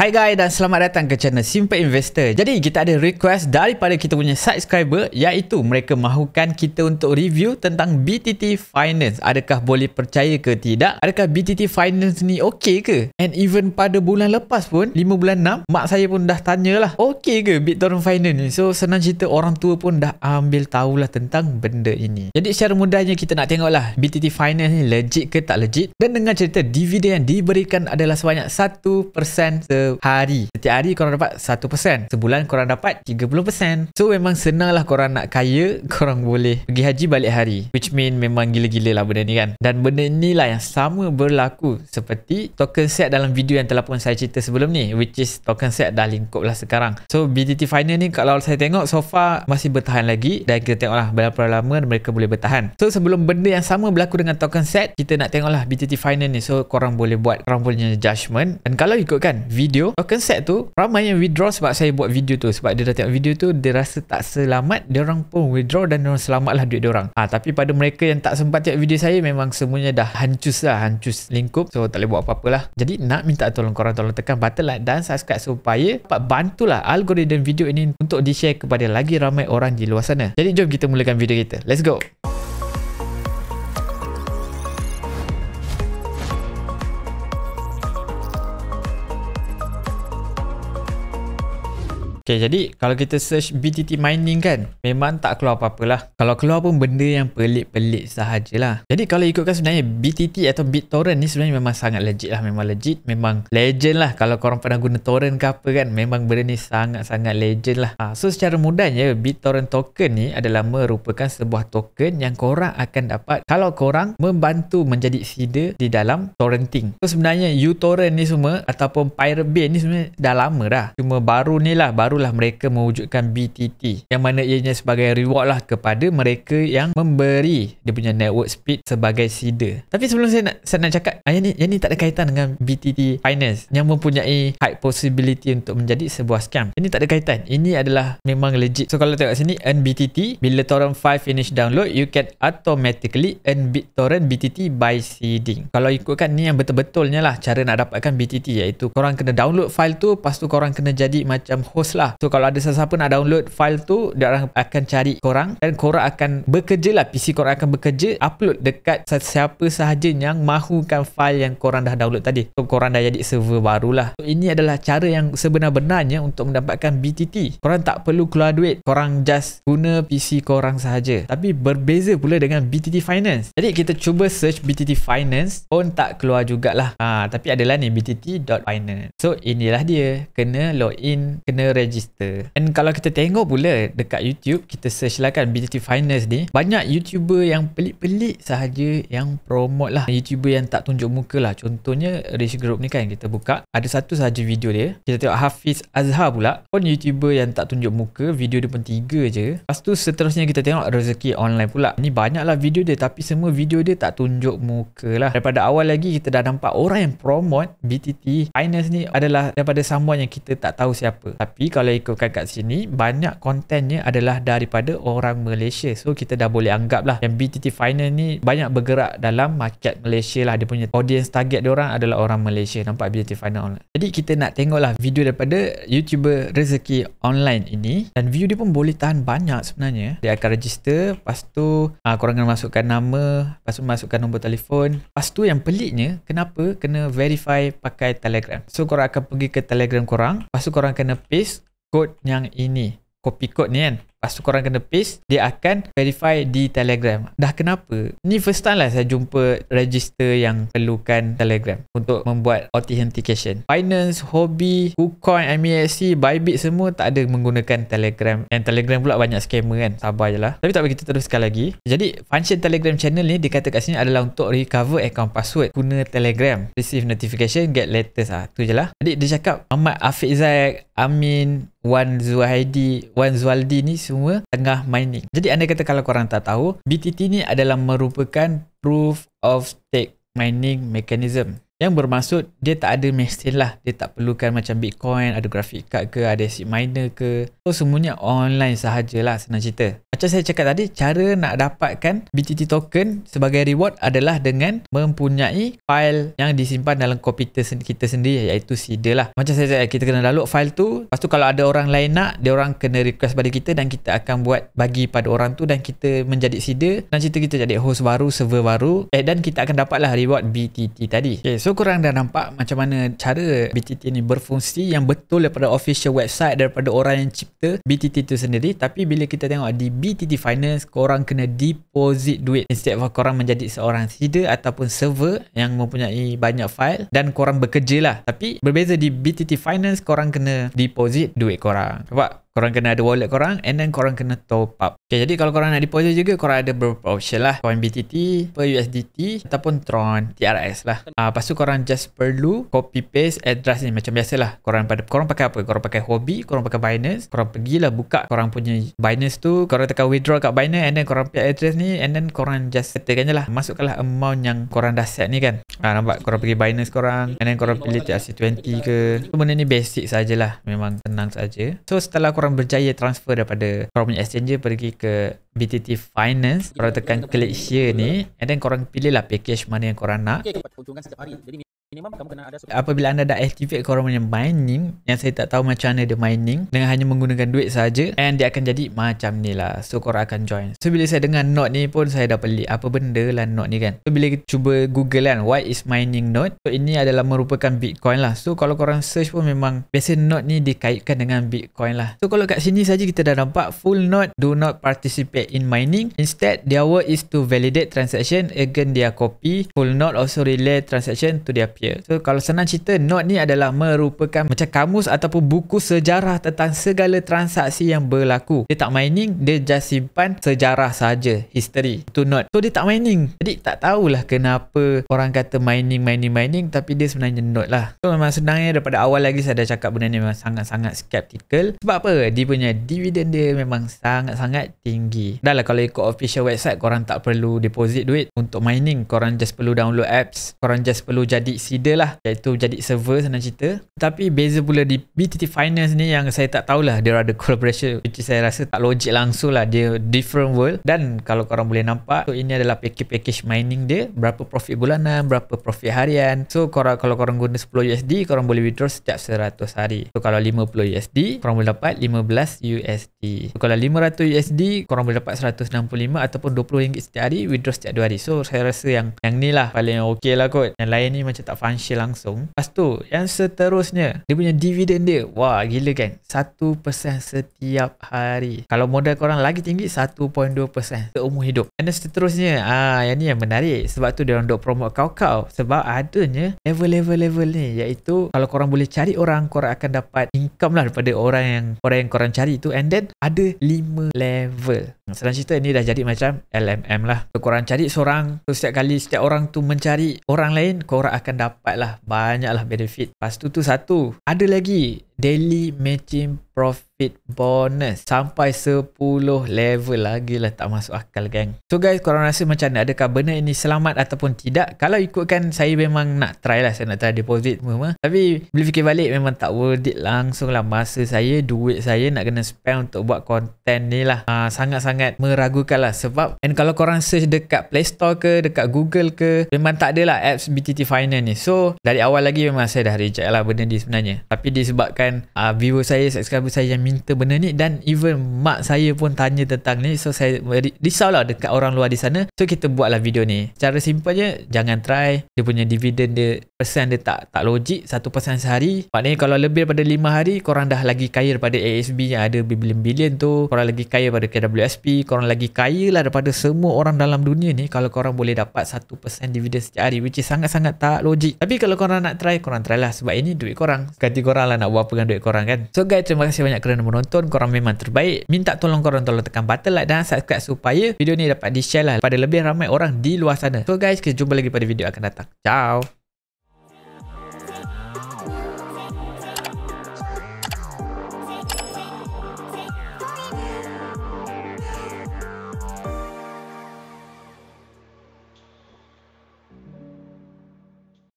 Hai guys dan selamat datang ke channel Simple Investor. Jadi kita ada request daripada kita punya subscriber iaitu mereka mahukan kita untuk review tentang BTT Finance. Adakah boleh percaya ke tidak? Adakah BTT Finance ni okey ke? And even pada bulan lepas pun, 5 bulan 6, mak saya pun dah tanya lah, okey ke BitTorrent Finance ni? So senang cerita orang tua pun dah ambil tahulah tentang benda ini. Jadi secara mudahnya kita nak tengok lah BTT Finance ni legit ke tak legit. Dan dengan cerita dividen yang diberikan adalah sebanyak 1% hari Setiap hari korang dapat 1% Sebulan korang dapat 30% So memang senang lah korang nak kaya Korang boleh pergi haji balik hari Which mean memang gila-gila lah benda ni kan Dan benda ni lah yang sama berlaku Seperti token set dalam video yang telah pun saya cerita sebelum ni Which is token set dah lingkup lah sekarang So BTT Final ni kalau saya tengok so far masih bertahan lagi Dan kita tengok lah berapa lama mereka boleh bertahan So sebelum benda yang sama berlaku dengan token set Kita nak tengok lah BTT Final ni So korang boleh buat korang punya judgement Dan kalau ikutkan video video token uh, set tu ramai yang withdraw sebab saya buat video tu sebab dia dah tengok video tu dia rasa tak selamat dia orang pun withdraw dan dia selamat lah duit dia orang ha, tapi pada mereka yang tak sempat tengok video saya memang semuanya dah hancus lah hancus lingkup so tak boleh buat apa-apa lah jadi nak minta tolong korang tolong tekan button like dan subscribe supaya dapat bantulah algoritma video ini untuk di-share kepada lagi ramai orang di luar sana jadi jom kita mulakan video kita let's go Okay, jadi kalau kita search BTT mining kan, memang tak keluar apa-apa lah. Kalau keluar pun benda yang pelik-pelik sahajalah. Jadi kalau ikutkan sebenarnya BTT atau BitTorrent ni sebenarnya memang sangat legit lah. Memang legit. Memang legend lah. Kalau korang pernah guna torrent ke apa kan, memang benda ni sangat-sangat legend lah. Ha, so secara mudahnya, BitTorrent token ni adalah merupakan sebuah token yang korang akan dapat kalau korang membantu menjadi seeder di dalam torrenting. So sebenarnya uTorrent ni semua ataupun Pirate Bay ni sebenarnya dah lama dah. Cuma baru ni lah. Baru barulah mereka mewujudkan BTT yang mana ianya sebagai reward lah kepada mereka yang memberi dia punya network speed sebagai seeder. Tapi sebelum saya nak saya nak cakap yang ni, yang ni tak ada kaitan dengan BTT Finance yang mempunyai high possibility untuk menjadi sebuah scam. Ini tak ada kaitan. Ini adalah memang legit. So kalau tengok sini earn BTT bila torrent 5 finish download you can automatically earn torrent BTT by seeding. Kalau ikutkan ni yang betul-betulnya lah cara nak dapatkan BTT iaitu korang kena download file tu lepas tu korang kena jadi macam host lah lah so kalau ada sesiapa nak download file tu dia orang akan cari korang dan korang akan bekerja lah PC korang akan bekerja upload dekat siapa sahaja yang mahukan file yang korang dah download tadi so korang dah jadi server barulah so ini adalah cara yang sebenar-benarnya untuk mendapatkan BTT korang tak perlu keluar duit korang just guna PC korang sahaja tapi berbeza pula dengan BTT Finance jadi kita cuba search BTT Finance pun tak keluar jugalah ha, tapi adalah ni BTT.finance so inilah dia kena login kena register register. And kalau kita tengok pula dekat YouTube, kita search lah kan BTT Finance ni. Banyak YouTuber yang pelik-pelik sahaja yang promote lah. YouTuber yang tak tunjuk muka lah. Contohnya Rich Group ni kan kita buka. Ada satu sahaja video dia. Kita tengok Hafiz Azhar pula. Pun YouTuber yang tak tunjuk muka. Video dia pun tiga je. Lepas tu seterusnya kita tengok Rezeki Online pula. Ni banyak lah video dia tapi semua video dia tak tunjuk muka lah. Daripada awal lagi kita dah nampak orang yang promote BTT Finance ni adalah daripada someone yang kita tak tahu siapa. Tapi kalau kalau ikutkan kat sini banyak kontennya adalah daripada orang Malaysia so kita dah boleh anggap lah yang BTT Final ni banyak bergerak dalam market Malaysia lah dia punya audience target dia orang adalah orang Malaysia nampak BTT Final online. jadi kita nak tengok lah video daripada YouTuber Rezeki Online ini dan view dia pun boleh tahan banyak sebenarnya dia akan register lepas tu uh, korang akan masukkan nama lepas tu masukkan nombor telefon lepas tu yang peliknya kenapa kena verify pakai telegram so korang akan pergi ke telegram korang lepas tu korang kena paste kod yang ini copy kod ni kan lepas tu korang kena paste dia akan verify di telegram dah kenapa ni first time lah saya jumpa register yang perlukan telegram untuk membuat authentication finance hobby kucoin MESC bybit semua tak ada menggunakan telegram dan telegram pula banyak scammer kan sabar je lah tapi tak apa kita teruskan lagi jadi function telegram channel ni dia kata kat sini adalah untuk recover account password guna telegram receive notification get letters ah tu je lah jadi dia cakap Ahmad Afiq Zaid Amin Wan Zuhaidi, Wan Zualdi ni semua tengah mining. Jadi anda kata kalau korang tak tahu, BTT ni adalah merupakan proof of stake mining mechanism. Yang bermaksud dia tak ada mesin lah. Dia tak perlukan macam Bitcoin, ada graphic card ke, ada asset miner ke. So semuanya online sahajalah senang cerita. Macam saya cakap tadi, cara nak dapatkan BTT token sebagai reward adalah dengan mempunyai file yang disimpan dalam komputer kita sendiri iaitu CIDA lah. Macam saya cakap, kita kena download file tu. Lepas tu kalau ada orang lain nak, dia orang kena request pada kita dan kita akan buat bagi pada orang tu dan kita menjadi CIDA. Senang cerita kita jadi host baru, server baru eh, dan kita akan dapatlah reward BTT tadi. Okay, so So korang dah nampak macam mana cara BTT ni berfungsi yang betul daripada official website daripada orang yang cipta BTT tu sendiri tapi bila kita tengok di BTT Finance korang kena deposit duit instead of korang menjadi seorang seeder ataupun server yang mempunyai banyak file dan korang bekerja lah tapi berbeza di BTT Finance korang kena deposit duit korang. Nampak? korang kena ada wallet korang and then korang kena top up. Okay, jadi kalau korang nak deposit juga, korang ada beberapa option lah. Coin BTT, per USDT ataupun Tron TRS lah. Uh, lepas tu korang just perlu copy paste address ni macam biasalah. Korang pada korang pakai apa? Korang pakai hobi, korang pakai Binance, korang pergilah buka korang punya Binance tu, korang tekan withdraw kat Binance and then korang pilih address ni and then korang just setelkan je lah. Masukkanlah amount yang korang dah set ni kan. Ah uh, nampak korang pergi Binance korang and then korang pilih TRC20 ke. So, benda ni basic sajalah. Memang tenang saja. So setelah korang berjaya transfer daripada korang punya exchanger pergi ke BTT Finance korang tekan klik share ni and then korang pilih lah package mana yang korang nak okay, okay. Apabila anda dah activate korang punya mining Yang saya tak tahu macam mana dia mining Dengan hanya menggunakan duit saja, And dia akan jadi macam ni lah So korang akan join So bila saya dengar note ni pun saya dah pelik Apa benda lah note ni kan So bila kita cuba google kan What is mining note So ini adalah merupakan bitcoin lah So kalau korang search pun memang Biasa note ni dikaitkan dengan bitcoin lah So kalau kat sini saja kita dah nampak Full note do not participate in mining Instead their work is to validate transaction Again their copy Full note also relay transaction to their Yeah. So kalau senang cerita note ni adalah merupakan macam kamus ataupun buku sejarah tentang segala transaksi yang berlaku. Dia tak mining, dia just simpan sejarah saja, history to note. So dia tak mining. Jadi tak tahulah kenapa orang kata mining mining mining tapi dia sebenarnya note lah. So memang sebenarnya daripada awal lagi saya dah cakap benda ni memang sangat-sangat skeptical. Sebab apa? Dia punya dividend dia memang sangat-sangat tinggi. Dah lah kalau ikut official website korang tak perlu deposit duit untuk mining. Korang just perlu download apps. Korang just perlu jadi C consider lah iaitu jadi server senang cerita tapi beza pula di BTT Finance ni yang saya tak tahulah dia ada collaboration which saya rasa tak logik langsung lah dia different world dan kalau korang boleh nampak so ini adalah package-package mining dia berapa profit bulanan berapa profit harian so korang kalau korang guna 10 USD korang boleh withdraw setiap 100 hari so kalau 50 USD korang boleh dapat 15 USD so, kalau 500 USD korang boleh dapat 165 ataupun 20 ringgit setiap hari withdraw setiap 2 hari so saya rasa yang yang ni lah paling okey lah kot yang lain ni macam tak financial langsung. Lepas tu, yang seterusnya, dia punya dividend dia, wah gila kan. 1% setiap hari. Kalau modal korang lagi tinggi, 1.2% seumur hidup. Dan seterusnya, ah yang ni yang menarik. Sebab tu dia orang duk promote kau-kau. Sebab adanya level-level-level ni. Iaitu, kalau korang boleh cari orang, korang akan dapat income lah daripada orang yang orang yang korang cari tu. And then, ada 5 level. Selain cerita ni dah jadi macam LMM lah. So, korang cari seorang. So, setiap kali setiap orang tu mencari orang lain, korang akan dapat dapatlah banyaklah benefit. Pastu tu satu. Ada lagi daily matching profit bonus sampai 10 level lagi lah tak masuk akal gang so guys korang rasa macam mana adakah benda ini selamat ataupun tidak kalau ikutkan saya memang nak try lah saya nak try deposit semua tapi bila fikir balik memang tak worth it langsung lah masa saya duit saya nak kena spend untuk buat content ni lah ha, sangat-sangat meragukan lah sebab and kalau korang search dekat play store ke dekat google ke memang tak ada lah apps BTT Finance ni so dari awal lagi memang saya dah reject lah benda ni sebenarnya tapi disebabkan kawan uh, ah, viewer saya, subscriber saya yang minta benda ni dan even mak saya pun tanya tentang ni. So saya risau lah dekat orang luar di sana. So kita buatlah video ni. Cara simpelnya jangan try dia punya dividend dia persen dia tak tak logik 1% sehari. Maknanya kalau lebih daripada 5 hari korang dah lagi kaya daripada ASB yang ada bilion-bilion tu. Korang lagi kaya daripada KWSP. Korang lagi kaya lah daripada semua orang dalam dunia ni kalau korang boleh dapat 1% dividend setiap hari which is sangat-sangat tak logik. Tapi kalau korang nak try, korang try lah sebab ini duit korang. sekali korang lah nak buat apa kumpulkan duit korang kan so guys terima kasih banyak kerana menonton korang memang terbaik minta tolong korang tolong tekan button like dan subscribe supaya video ni dapat di share lah pada lebih ramai orang di luar sana so guys kita jumpa lagi pada video akan datang ciao